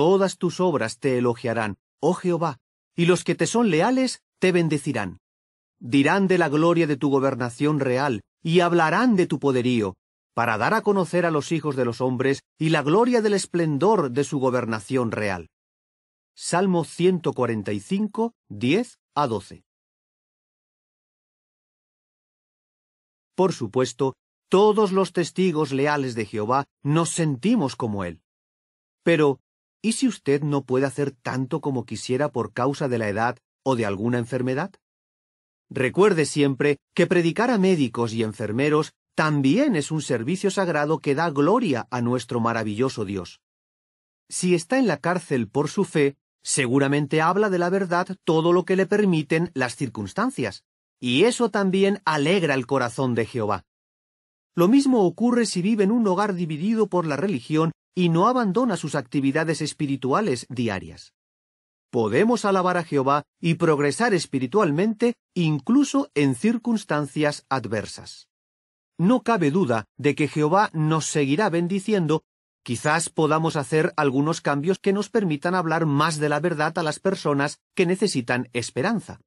Todas tus obras te elogiarán, oh Jehová, y los que te son leales te bendecirán. Dirán de la gloria de tu gobernación real, y hablarán de tu poderío, para dar a conocer a los hijos de los hombres y la gloria del esplendor de su gobernación real. Salmo 145, 10 a 12. Por supuesto, todos los testigos leales de Jehová nos sentimos como Él. Pero, ¿Y si usted no puede hacer tanto como quisiera por causa de la edad o de alguna enfermedad? Recuerde siempre que predicar a médicos y enfermeros también es un servicio sagrado que da gloria a nuestro maravilloso Dios. Si está en la cárcel por su fe, seguramente habla de la verdad todo lo que le permiten las circunstancias, y eso también alegra el corazón de Jehová. Lo mismo ocurre si vive en un hogar dividido por la religión y no abandona sus actividades espirituales diarias. Podemos alabar a Jehová y progresar espiritualmente incluso en circunstancias adversas. No cabe duda de que Jehová nos seguirá bendiciendo, quizás podamos hacer algunos cambios que nos permitan hablar más de la verdad a las personas que necesitan esperanza.